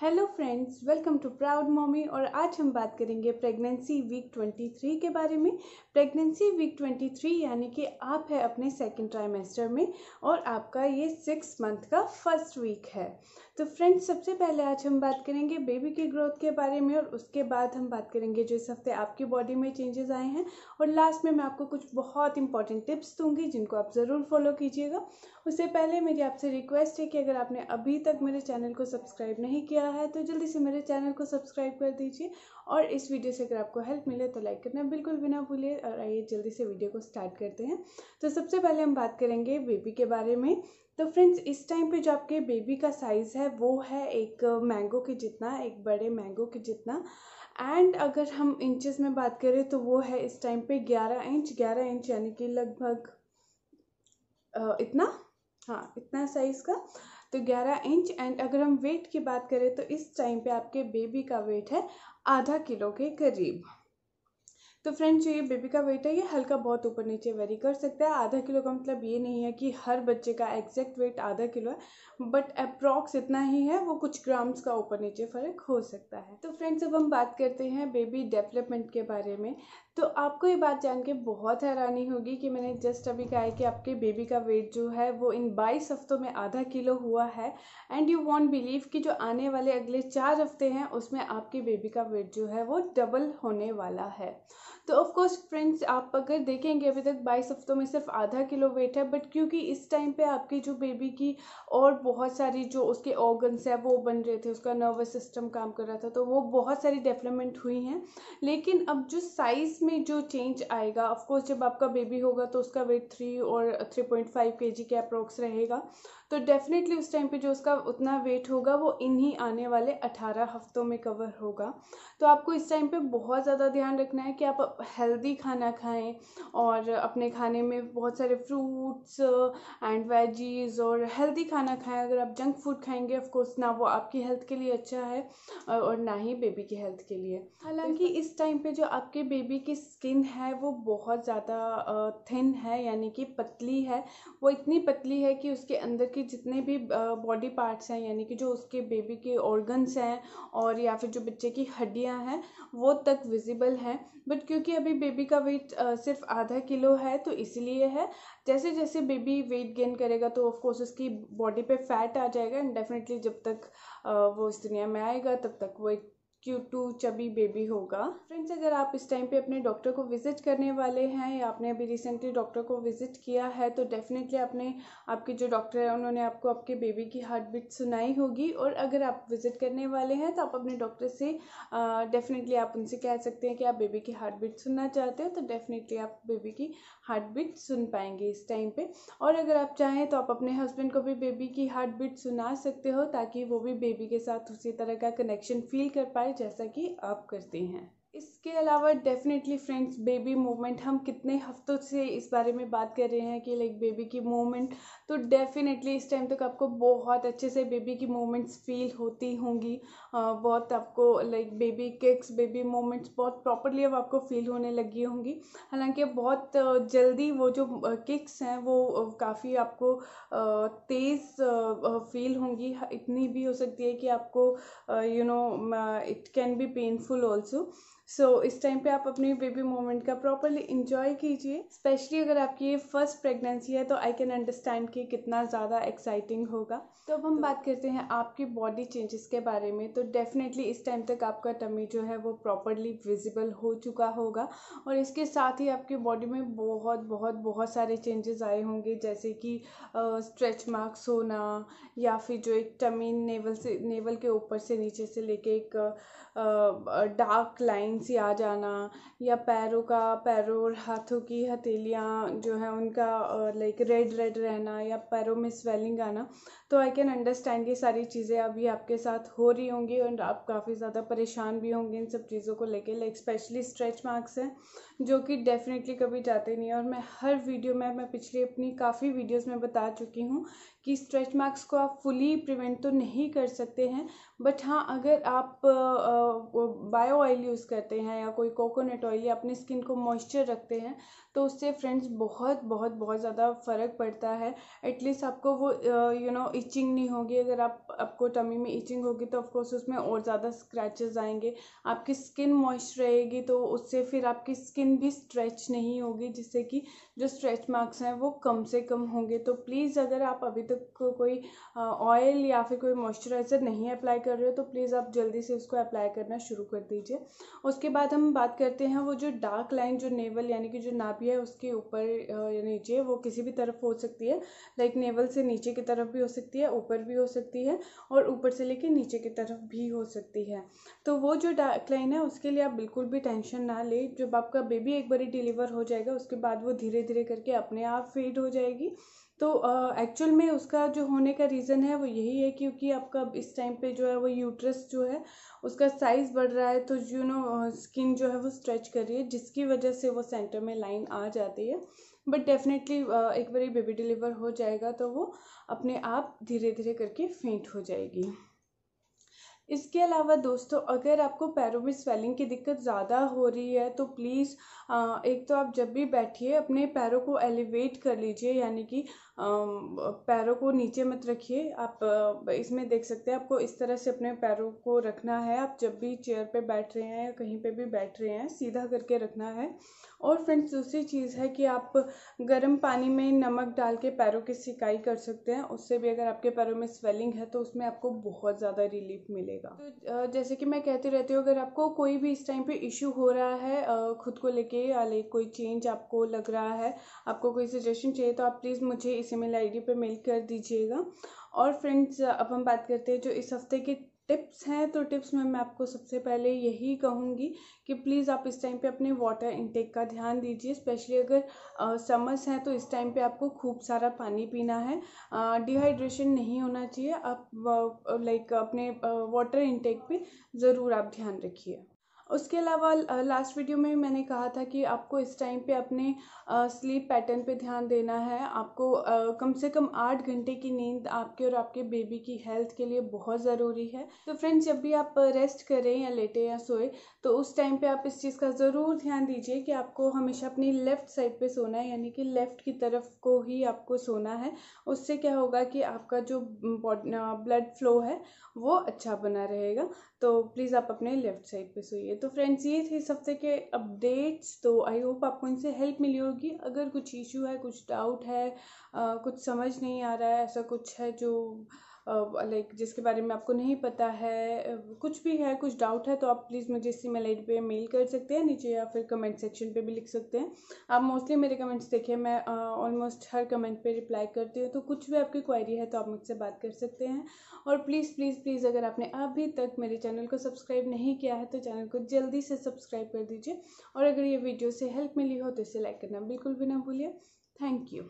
hello friends welcome to proud mommy और आज हम बात करेंगे प्रेगनेंसी वीक 23 के बारे में प्रेगनेंसी वीक 23 यानी कि आप है अपने सेकंड ट्राइमेस्टर में और आपका ये सिक्स मंथ का फर्स्ट वीक है तो फ्रेंड्स सबसे पहले आज हम बात करेंगे बेबी के ग्रोथ के बारे में और उसके बाद हम बात करेंगे जो इस हफ्ते आपकी बॉडी में चेंजेस आए हैं और लास्ट में मैं आपको कुछ बहुत इंपॉर्टेंट टिप्स दूँगी जिनको आप ज़रूर फॉलो कीजिएगा उससे पहले मेरी आपसे रिक्वेस्ट है कि अगर आपने अभी तक मेरे चैनल को सब्सक्राइब नहीं किया है तो जल्दी से मेरे चैनल को सब्सक्राइब कर दीजिए और इस वीडियो से अगर आपको हेल्प मिले तो लाइक करना बिल्कुल भी ना भूलिए और आइए जल्दी से वीडियो को स्टार्ट करते हैं तो सबसे पहले हम बात करेंगे बेबी के बारे में तो फ्रेंड्स इस टाइम पे जो आपके बेबी का साइज़ है वो है एक मैंगो के जितना एक बड़े मैंगो के जितना एंड अगर हम इंचेस में बात करें तो वो है इस टाइम पे ग्यारह इंच ग्यारह इंच यानी कि लगभग इतना हाँ इतना साइज़ का तो 11 इंच एंड अगर हम वेट की बात करें तो इस टाइम पे आपके बेबी का वेट है आधा किलो के करीब तो फ्रेंड्स जो ये बेबी का वेट है ये हल्का बहुत ऊपर नीचे वेरी कर सकता है आधा किलो का मतलब ये नहीं है कि हर बच्चे का एग्जैक्ट वेट आधा किलो है बट अप्रॉक्स इतना ही है वो कुछ ग्राम्स का ऊपर नीचे फ़र्क हो सकता है तो फ्रेंड्स अब हम बात करते हैं बेबी डेवलपमेंट के बारे में तो आपको ये बात जान के बहुत हैरानी होगी कि मैंने जस्ट अभी कहा है कि आपके बेबी का वेट जो है वो इन बाईस हफ्तों में आधा किलो हुआ है एंड यू वॉन्ट बिलीव कि जो आने वाले अगले चार हफ्ते हैं उसमें आपके बेबी का वेट जो है वो डबल होने वाला है तो ऑफ़ फ्रेंड्स आप अगर देखेंगे अभी तक बाईस हफ्तों में सिर्फ आधा किलो वेट है बट क्योंकि इस टाइम पे आपकी जो बेबी की और बहुत सारी जो उसके ऑर्गन्स है वो बन रहे थे उसका नर्वस सिस्टम काम कर रहा था तो वो बहुत सारी डेवलपमेंट हुई हैं लेकिन अब जो साइज़ में जो चेंज आएगा ऑफकोर्स जब आपका बेबी होगा तो उसका वेट थ्री और three point five K G के अप्रोक्स रहेगा तो डेफ़िनेटली उस टाइम पे जो उसका उतना वेट होगा वो इन्हीं आने वाले अठारह हफ्तों में कवर होगा तो आपको इस टाइम पे बहुत ज़्यादा ध्यान रखना है कि आप हेल्दी खाना खाएं और अपने खाने में बहुत सारे फ्रूट्स एंड वेजीज़ और हेल्दी खाना खाएं अगर आप जंक फूड खाएंगे ऑफकोर्स ना वो आपकी हेल्थ के लिए अच्छा है और ना ही बेबी की हेल्थ के लिए हालांकि इस टाइम पे जो आपके बेबी की स्किन है वो बहुत ज़्यादा थिन है यानी कि पतली है वो इतनी पतली है कि उसके अंदर के जितने भी बॉडी पार्ट्स हैं यानी कि जो उसके बेबी के ऑर्गन्स हैं और या फिर जो बच्चे की हड्डियां हैं वो तक विजिबल हैं बट क्योंकि अभी बेबी का वेट सिर्फ आधा किलो है तो इसलिए है जैसे जैसे बेबी वेट गेन करेगा तो ऑफकोर्स उसकी बॉडी पर फैट आ जाएगा एंड डेफिनेटली जब तक वो इस दुनिया में आएगा तब तक वो एक क्यूट चबी बेबी होगा फ्रेंड्स अगर आप इस टाइम पे अपने डॉक्टर को विज़िट करने वाले हैं या आपने अभी रिसेंटली डॉक्टर को विज़िट किया है तो डेफिनेटली आपने आपके जो डॉक्टर है उन्होंने आपको आपके बेबी की हार्ट बीट सुनाई होगी और अगर आप विज़िट करने वाले हैं तो आप अपने डॉक्टर से डेफिनेटली आप उनसे कह सकते हैं कि आप बेबी की हार्ट बीट सुनना चाहते हो तो डेफिनेटली आप बेबी की हार्ट बीट सुन पाएंगे इस टाइम पर और अगर आप चाहें तो आप अपने हस्बैंड को भी बेबी की हार्ट बीट सुना सकते हो ताकि वो भी बेबी के साथ उसी तरह का कनेक्शन फील कर पाए जैसा कि आप करते हैं इसके अलावा डेफिनेटली फ्रेंड्स बेबी मूवमेंट हम कितने हफ्तों से इस बारे में बात कर रहे हैं कि लाइक बेबी की मूवमेंट तो डेफिनेटली इस टाइम तक आपको बहुत अच्छे से बेबी की मूवमेंट्स फील होती होंगी बहुत आपको like baby kicks baby movements बहुत प्रॉपरली अब आपको फील होने लगी होंगी हालांकि बहुत जल्दी वो जो किक्स हैं वो काफ़ी आपको तेज़ फील होंगी इतनी भी हो सकती है कि आपको you know it can be painful also so so, इस टाइम पे आप अपने बेबी मोमेंट का प्रॉपरली इंजॉय कीजिए स्पेशली अगर आपकी ये फर्स्ट प्रेगनेंसी है तो आई कैन अंडरस्टैंड कि कितना ज़्यादा एक्साइटिंग होगा तो अब हम तो बात करते हैं आपकी बॉडी चेंजेस के बारे में तो डेफिनेटली इस टाइम तक आपका टमी जो है वो प्रॉपरली विजिबल हो चुका होगा और इसके साथ ही आपकी बॉडी में बहुत बहुत बहुत सारे चेंजेस आए होंगे जैसे कि स्ट्रेच मार्क्स होना या फिर जो एक टमी नेवल से नेवल के ऊपर से नीचे से लेके एक डार्क लाइन फैंसी आ जाना या पैरों का पैरों और हाथों की हथेलियाँ जो है उनका लाइक रेड रेड रहना या पैरों में स्वेलिंग आना तो आई कैन अंडरस्टैंड ये सारी चीज़ें अभी आपके साथ हो रही होंगी और आप काफ़ी ज़्यादा परेशान भी होंगे इन सब चीज़ों को लेके लाइक स्पेशली स्ट्रेच मार्क्स हैं जो कि डेफ़िनेटली कभी जाते नहीं और मैं हर वीडियो में मैं पिछली अपनी काफ़ी वीडियोस में बता चुकी हूँ कि स्ट्रेच मार्क्स को आप फुली प्रिवेंट तो नहीं कर सकते हैं बट हाँ अगर आप बायो ऑयल यूज़ करते हैं या कोई कोकोनट ऑयल या अपनी स्किन को मॉइस्चर रखते हैं तो उससे फ्रेंड्स बहुत बहुत बहुत ज़्यादा फ़र्क पड़ता है एटलीस्ट आपको वो यू नो इचिंग नहीं होगी अगर आप आपको टमी में इचिंग होगी तो ऑफकोर्स उसमें और ज़्यादा स्क्रैचेस आएंगे आपकी स्किन मॉइस्चर रहेगी तो उससे फिर आपकी स्किन स्किन भी स्ट्रेच नहीं होगी जिससे कि जो स्ट्रेच मार्क्स हैं वो कम से कम होंगे तो प्लीज़ अगर आप अभी तक को कोई ऑयल या फिर कोई मॉइस्चराइज़र नहीं अप्लाई कर रहे हो तो प्लीज़ आप जल्दी से उसको अप्लाई करना शुरू कर दीजिए उसके बाद हम बात करते हैं वो जो डार्क लाइन जो नेवल यानी कि जो नाभी है उसके ऊपर या नीचे वो किसी भी तरफ हो सकती है लाइक नेवल से नीचे की तरफ भी हो सकती है ऊपर भी हो सकती है और ऊपर से लेकर नीचे की तरफ भी हो सकती है तो वो जो डार्क लाइन है उसके लिए आप बिल्कुल भी टेंशन ना लें जब आपका बेबी एक बारी डिलीवर हो जाएगा उसके बाद वो धीरे धीरे करके अपने आप फेड हो जाएगी तो एक्चुअल में उसका जो होने का रीज़न है वो यही है क्योंकि आपका इस टाइम पे जो है वो यूट्रस जो है उसका साइज़ बढ़ रहा है तो यू नो स्किन जो है वो स्ट्रेच कर रही है जिसकी वजह से वो सेंटर में लाइन आ जाती है बट डेफिनेटली एक बार बेबी डिलीवर हो जाएगा तो वो अपने आप धीरे धीरे करके फेंट हो जाएगी इसके अलावा दोस्तों अगर आपको पैरों में स्वेलिंग की दिक्कत ज़्यादा हो रही है तो प्लीज़ एक तो आप जब भी बैठिए अपने पैरों को एलिवेट कर लीजिए यानी कि पैरों को नीचे मत रखिए आप इसमें देख सकते हैं आपको इस तरह से अपने पैरों को रखना है आप जब भी चेयर पे बैठ रहे हैं या कहीं पे भी बैठ रहे हैं सीधा करके रखना है और फ्रेंड्स दूसरी चीज़ है कि आप गर्म पानी में नमक डाल के पैरों की सिकाई कर सकते हैं उससे भी अगर आपके पैरों में स्वेलिंग है तो उसमें आपको बहुत ज़्यादा रिलीफ मिलेगा तो जैसे कि मैं कहती रहती हूँ अगर आपको कोई भी इस टाइम पे इशू हो रहा है खुद को लेके या ले कोई चेंज आपको लग रहा है आपको कोई सजेशन चाहिए तो आप प्लीज़ मुझे इस ईमेल डी पर मेल कर दीजिएगा और फ्रेंड्स अब हम बात करते हैं जो इस हफ्ते के टिप्स हैं तो टिप्स में मैं आपको सबसे पहले यही कहूँगी कि प्लीज़ आप इस टाइम पे अपने वाटर इनटेक का ध्यान दीजिए स्पेशली अगर समर्स हैं तो इस टाइम पे आपको खूब सारा पानी पीना है डिहाइड्रेशन नहीं होना चाहिए आप लाइक अपने वाटर इनटेक पे ज़रूर आप ध्यान रखिए उसके अलावा लास्ट वीडियो में मैंने कहा था कि आपको इस टाइम पे अपने स्लीप पैटर्न पे ध्यान देना है आपको कम से कम आठ घंटे की नींद आपके और आपके बेबी की हेल्थ के लिए बहुत ज़रूरी है तो फ्रेंड्स जब भी आप रेस्ट करें या लेटे या सोए तो उस टाइम पर आप इस चीज़ का ज़रूर ध्यान दीजिए कि आपको हमेशा अपनी लेफ़्ट साइड पर सोना है यानी कि लेफ़्ट की तरफ को ही आपको सोना है उससे क्या होगा कि आपका जो ब्लड फ्लो है वो अच्छा बना रहेगा तो प्लीज़ आप अपने लेफ़्ट साइड पर सोइए तो फ्रेंड्स ये थे इस हफ्ते के अपडेट्स तो आई होप आपको इनसे हेल्प मिली होगी अगर कुछ इशू है कुछ डाउट है आ, कुछ समझ नहीं आ रहा है ऐसा कुछ है जो लाइक जिसके बारे में आपको नहीं पता है कुछ भी है कुछ डाउट है तो आप प्लीज़ मुझे इसी मेल आई पे मेल कर सकते हैं नीचे या फिर कमेंट सेक्शन पे भी लिख सकते हैं आप मोस्टली मेरे कमेंट्स देखिए मैं ऑलमोस्ट हर कमेंट पे रिप्लाई करती हूँ तो कुछ भी आपकी क्वायरी है तो आप मुझसे बात कर सकते हैं और प्लीज़ प्लीज़ प्लीज़ अगर आपने अभी तक मेरे चैनल को सब्सक्राइब नहीं किया है तो चैनल को जल्दी से सब्सक्राइब कर दीजिए और अगर ये वीडियो से हेल्प मिली हो तो इसे लाइक करना बिल्कुल भी ना भूलिए थैंक यू